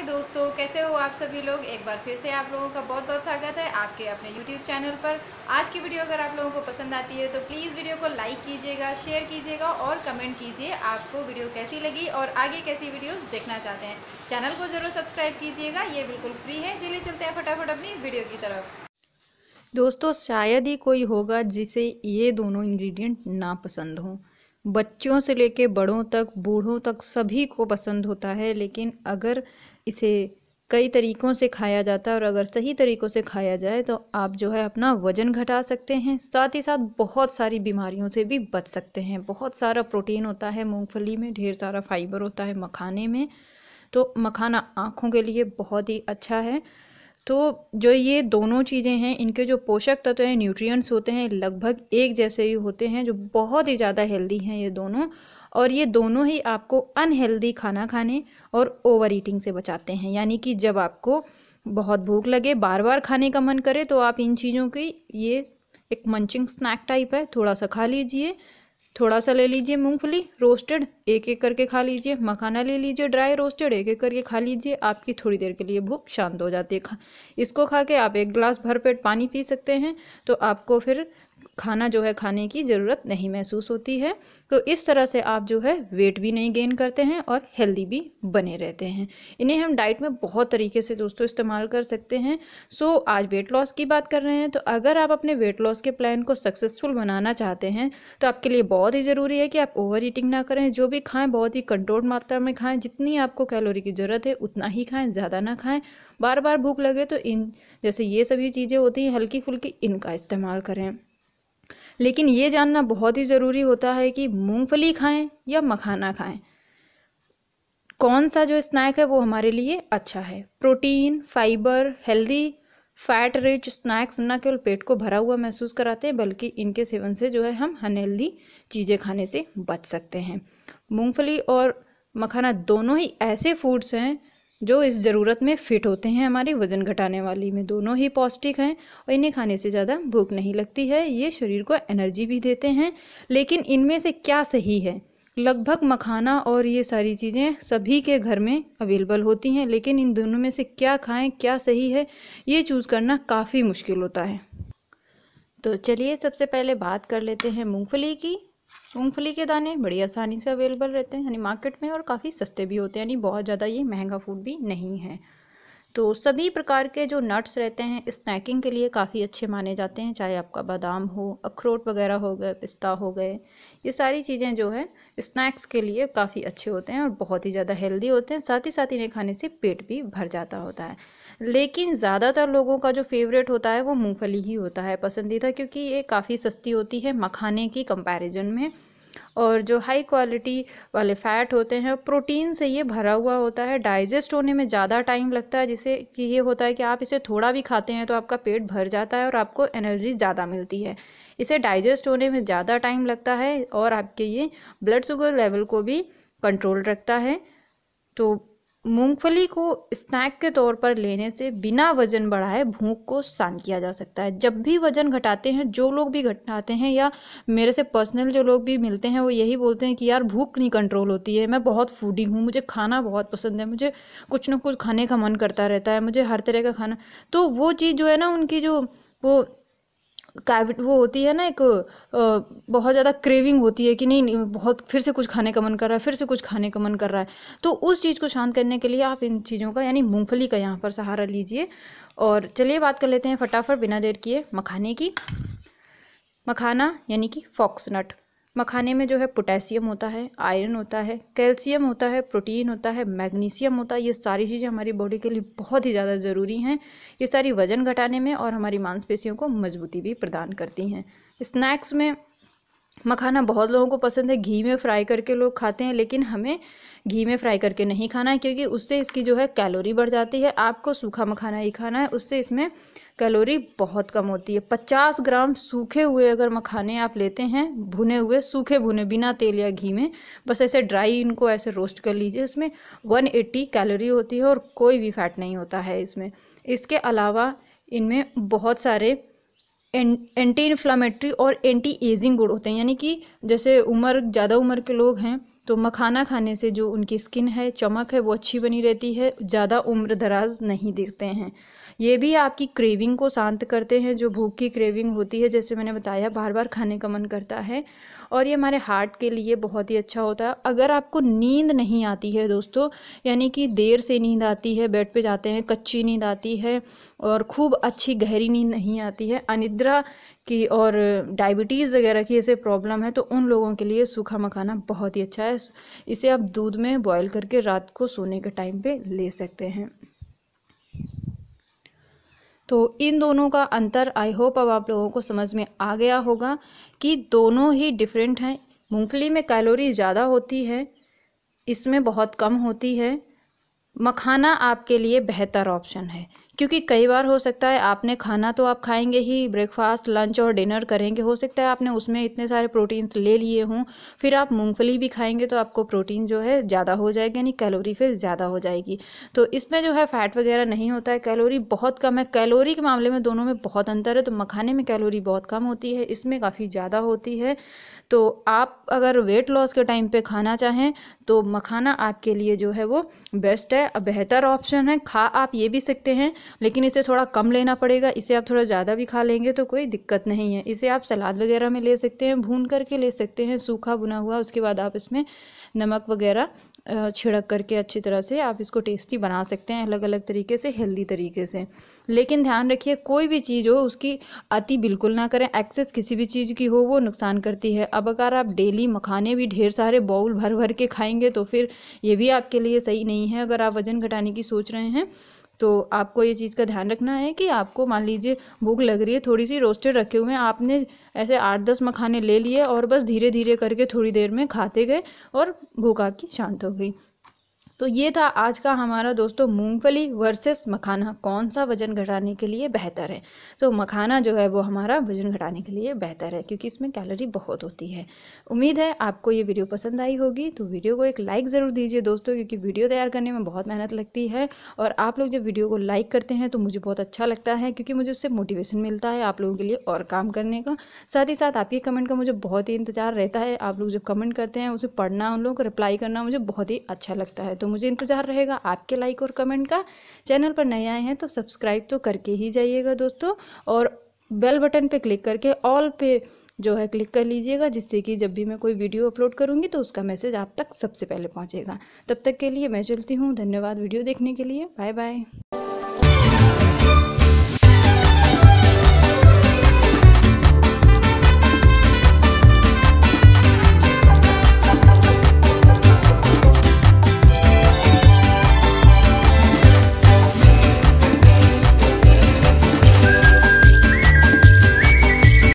हाय दोस्तों कैसे हो आप सभी लोग एक बार फिर से आप लोगों का बहुत बहुत स्वागत है आपके अपने यूट्यूब चैनल पर आज की वीडियो अगर आप लोगों को पसंद आती है तो प्लीज़ वीडियो को लाइक कीजिएगा शेयर कीजिएगा और कमेंट कीजिए आपको वीडियो कैसी लगी और आगे कैसी वीडियोस देखना चाहते हैं चैनल को ज़रूर सब्सक्राइब कीजिएगा ये बिल्कुल फ्री है चलिए चलते हैं फटाफट अपनी वीडियो की तरफ दोस्तों शायद ही कोई होगा जिसे ये दोनों इन्ग्रीडियंट ना पसंद हों बच्चों से लेके बड़ों तक बूढ़ों तक सभी को पसंद होता है लेकिन अगर इसे कई तरीक़ों से खाया जाता है और अगर सही तरीक़ों से खाया जाए तो आप जो है अपना वज़न घटा सकते हैं साथ ही साथ बहुत सारी बीमारियों से भी बच सकते हैं बहुत सारा प्रोटीन होता है मूंगफली में ढेर सारा फाइबर होता है मखाने में तो मखाना आँखों के लिए बहुत ही अच्छा है तो जो ये दोनों चीज़ें हैं इनके जो पोषक तत्व हैं न्यूट्रिएंट्स होते हैं लगभग एक जैसे ही होते हैं जो बहुत ही ज़्यादा हेल्दी हैं ये दोनों और ये दोनों ही आपको अनहेल्दी खाना खाने और ओवर ईटिंग से बचाते हैं यानी कि जब आपको बहुत भूख लगे बार बार खाने का मन करे तो आप इन चीज़ों की ये एक मंचिंग स्नैक टाइप है थोड़ा सा खा लीजिए थोड़ा सा ले लीजिए मूंगफली रोस्टेड एक एक करके खा लीजिए मखाना ले लीजिए ड्राई रोस्टेड एक एक करके खा लीजिए आपकी थोड़ी देर के लिए भूख शांत हो जाती है इसको खा के आप एक गिलास भर पेट पानी पी सकते हैं तो आपको फिर खाना जो है खाने की ज़रूरत नहीं महसूस होती है तो इस तरह से आप जो है वेट भी नहीं गेन करते हैं और हेल्दी भी बने रहते हैं इन्हें हम डाइट में बहुत तरीके से दोस्तों इस्तेमाल कर सकते हैं सो आज वेट लॉस की बात कर रहे हैं तो अगर आप अपने वेट लॉस के प्लान को सक्सेसफुल बनाना चाहते हैं तो आपके लिए बहुत ही ज़रूरी है कि आप ओवर ईटिंग ना करें जो भी खाएँ बहुत ही कंट्रोल मात्रा में खाएँ जितनी आपको कैलोरी की ज़रूरत है उतना ही खाएँ ज़्यादा ना खाएँ बार बार भूख लगे तो इन जैसे ये सभी चीज़ें होती हैं हल्की फुल्की इनका इस्तेमाल करें लेकिन ये जानना बहुत ही ज़रूरी होता है कि मूंगफली खाएं या मखाना खाएं कौन सा जो स्नैक है वो हमारे लिए अच्छा है protein fibre healthy fat rich snacks न केवल पेट को भरा हुआ महसूस कराते हैं बल्कि इनके सेवन से जो है हम अनहेल्दी चीज़ें खाने से बच सकते हैं मूंगफली और मखाना दोनों ही ऐसे फूड्स हैं जो इस ज़रूरत में फिट होते हैं हमारे वज़न घटाने वाली में दोनों ही पौष्टिक हैं और इन्हें खाने से ज़्यादा भूख नहीं लगती है ये शरीर को एनर्जी भी देते हैं लेकिन इनमें से क्या सही है लगभग मखाना और ये सारी चीज़ें सभी के घर में अवेलेबल होती हैं लेकिन इन दोनों में से क्या खाएँ क्या सही है ये चूज़ करना काफ़ी मुश्किल होता है तो चलिए सबसे पहले बात कर लेते हैं मूँगफली की मूँगफली के दाने बड़ी आसानी से अवेलेबल रहते हैं यानी मार्केट में और काफ़ी सस्ते भी होते हैं यानी बहुत ज़्यादा ये महंगा फूड भी नहीं है तो सभी प्रकार के जो नट्स रहते हैं स्नैकिंग के लिए काफ़ी अच्छे माने जाते हैं चाहे आपका बादाम हो अखरोट वगैरह हो गए पिस्ता हो गए ये सारी चीज़ें जो है स्नैक्स के लिए काफ़ी अच्छे होते हैं और बहुत ही ज़्यादा हेल्दी होते हैं साथ ही साथ इन्हें खाने से पेट भी भर जाता होता है लेकिन ज़्यादातर लोगों का जो फेवरेट होता है वो मूँगफली ही होता है पसंदीदा क्योंकि ये काफ़ी सस्ती होती है मखाने की कंपेरिज़न में और जो हाई क्वालिटी वाले फ़ैट होते हैं प्रोटीन से ये भरा हुआ होता है डाइजेस्ट होने में ज़्यादा टाइम लगता है जिसे कि ये होता है कि आप इसे थोड़ा भी खाते हैं तो आपका पेट भर जाता है और आपको एनर्जी ज़्यादा मिलती है इसे डाइजेस्ट होने में ज़्यादा टाइम लगता है और आपके ये ब्लड शुगर लेवल को भी कंट्रोल रखता है तो मूंगफली को स्नैक के तौर पर लेने से बिना वजन बढ़ाए भूख को शांत किया जा सकता है जब भी वजन घटाते हैं जो लोग भी घटाते हैं या मेरे से पर्सनल जो लोग भी मिलते हैं वो यही बोलते हैं कि यार भूख नहीं कंट्रोल होती है मैं बहुत फूडी हूँ मुझे खाना बहुत पसंद है मुझे कुछ ना कुछ खाने का मन करता रहता है मुझे हर तरह का खाना तो वो चीज़ जो है ना उनकी जो वो कैविट वो होती है ना एक बहुत ज़्यादा क्रेविंग होती है कि नहीं, बहुत फिर से कुछ खाने का मन कर रहा है फिर से कुछ खाने का मन कर रहा है तो उस चीज़ को शांत करने के लिए आप इन चीज़ों का यानी मूंगफली का यहाँ पर सहारा लीजिए और चलिए बात कर लेते हैं फटाफट बिना देर किए मखाने की मखाना यानी कि फॉक्सनट मखाने में जो है पोटेशियम होता है आयरन होता है कैल्शियम होता है प्रोटीन होता है मैग्नीशियम होता है ये सारी चीज़ें हमारी बॉडी के लिए बहुत ही ज़्यादा ज़रूरी हैं ये सारी वज़न घटाने में और हमारी मांसपेशियों को मजबूती भी प्रदान करती हैं स्नैक्स में मखाना बहुत लोगों को पसंद है घी में फ्राई करके लोग खाते हैं लेकिन हमें घी में फ्राई करके नहीं खाना है क्योंकि उससे इसकी जो है कैलोरी बढ़ जाती है आपको सूखा मखाना ही खाना है उससे इसमें कैलोरी बहुत कम होती है 50 ग्राम सूखे हुए अगर मखाने आप लेते हैं भुने हुए सूखे भुने बिना तेल या घी में बस ऐसे ड्राई इनको ऐसे रोस्ट कर लीजिए उसमें वन कैलोरी होती है और कोई भी फैट नहीं होता है इसमें इसके अलावा इनमें बहुत सारे एंटी इन्फ्लामेटरी और एंटी एजिंग गुड होते हैं यानी कि जैसे उम्र ज़्यादा उम्र के लोग हैं तो मखाना खाने से जो उनकी स्किन है चमक है वो अच्छी बनी रहती है ज़्यादा उम्र दराज नहीं दिखते हैं ये भी आपकी क्रेविंग को शांत करते हैं जो भूख की क्रेविंग होती है जैसे मैंने बताया बार बार खाने का मन करता है और ये हमारे हार्ट के लिए बहुत ही अच्छा होता है अगर आपको नींद नहीं आती है दोस्तों यानी कि देर से नींद आती है बेड पे जाते हैं कच्ची नींद आती है और खूब अच्छी गहरी नींद नहीं आती है अनिद्रा की और डायबिटीज़ वगैरह की ऐसे प्रॉब्लम है तो उन लोगों के लिए सूखा मखाना बहुत ही अच्छा है इसे आप दूध में बॉयल करके रात को सोने के टाइम पे ले सकते हैं तो इन दोनों का अंतर आई होप अब आप लोगों को समझ में आ गया होगा कि दोनों ही डिफरेंट हैं मूंगफली में कैलोरी ज़्यादा होती है इसमें बहुत कम होती है मखाना आपके लिए बेहतर ऑप्शन है क्योंकि कई बार हो सकता है आपने खाना तो आप खाएंगे ही ब्रेकफास्ट लंच और डिनर करेंगे हो सकता है आपने उसमें इतने सारे प्रोटीन्स ले लिए हों फिर आप मूँगफली भी खाएंगे तो आपको प्रोटीन जो है ज़्यादा हो जाएगी यानी कैलोरी फिर ज़्यादा हो जाएगी तो इसमें जो है फ़ैट वगैरह नहीं होता है कैलोरी बहुत कम है कैलोरी के मामले में दोनों में बहुत अंतर है तो मखाने में कैलोरी बहुत कम होती है इसमें काफ़ी ज़्यादा होती है तो आप अगर वेट लॉस के टाइम पर खाना चाहें तो मखाना आपके लिए जो है वो बेस्ट है बेहतर ऑप्शन है खा आप ये भी सकते हैं लेकिन इसे थोड़ा कम लेना पड़ेगा इसे आप थोड़ा ज़्यादा भी खा लेंगे तो कोई दिक्कत नहीं है इसे आप सलाद वगैरह में ले सकते हैं भून करके ले सकते हैं सूखा भुना हुआ उसके बाद आप इसमें नमक वगैरह छिड़क करके अच्छी तरह से आप इसको टेस्टी बना सकते हैं अलग अलग तरीके से हेल्दी तरीके से लेकिन ध्यान रखिए कोई भी चीज़ हो उसकी अति बिल्कुल ना करें एक्सेस किसी भी चीज़ की हो वो नुकसान करती है अब अगर आप डेली मखाने भी ढेर सारे बाउल भर भर के खाएंगे तो फिर ये भी आपके लिए सही नहीं है अगर आप वज़न घटाने की सोच रहे हैं तो आपको ये चीज़ का ध्यान रखना है कि आपको मान लीजिए भूख लग रही है थोड़ी सी रोस्टेड रखे हुए हैं आपने ऐसे आठ दस मखाने ले लिए और बस धीरे धीरे करके थोड़ी देर में खाते गए और भूख आपकी शांत हो गई तो ये था आज का हमारा दोस्तों मूंगफली वर्सेस मखाना कौन सा वजन घटाने के लिए बेहतर है तो मखाना जो है वो हमारा वजन घटाने के लिए बेहतर है क्योंकि इसमें कैलोरी बहुत होती है उम्मीद है आपको ये वीडियो पसंद आई होगी तो वीडियो को एक लाइक ज़रूर दीजिए दोस्तों क्योंकि वीडियो तैयार करने में बहुत मेहनत लगती है और आप लोग जब वीडियो को लाइक करते हैं तो मुझे बहुत अच्छा लगता है क्योंकि मुझे उससे मोटिवेशन मिलता है आप लोगों के लिए और काम करने का साथ ही साथ आपके कमेंट का मुझे बहुत ही इंतजार रहता है आप लोग जब कमेंट करते हैं उसे पढ़ना उन लोगों को रिप्लाई करना मुझे बहुत ही अच्छा लगता है तो मुझे इंतज़ार रहेगा आपके लाइक और कमेंट का चैनल पर नए आए हैं तो सब्सक्राइब तो करके ही जाइएगा दोस्तों और बेल बटन पे क्लिक करके ऑल पे जो है क्लिक कर लीजिएगा जिससे कि जब भी मैं कोई वीडियो अपलोड करूँगी तो उसका मैसेज आप तक सबसे पहले पहुँचेगा तब तक के लिए मैं चलती हूँ धन्यवाद वीडियो देखने के लिए बाय बाय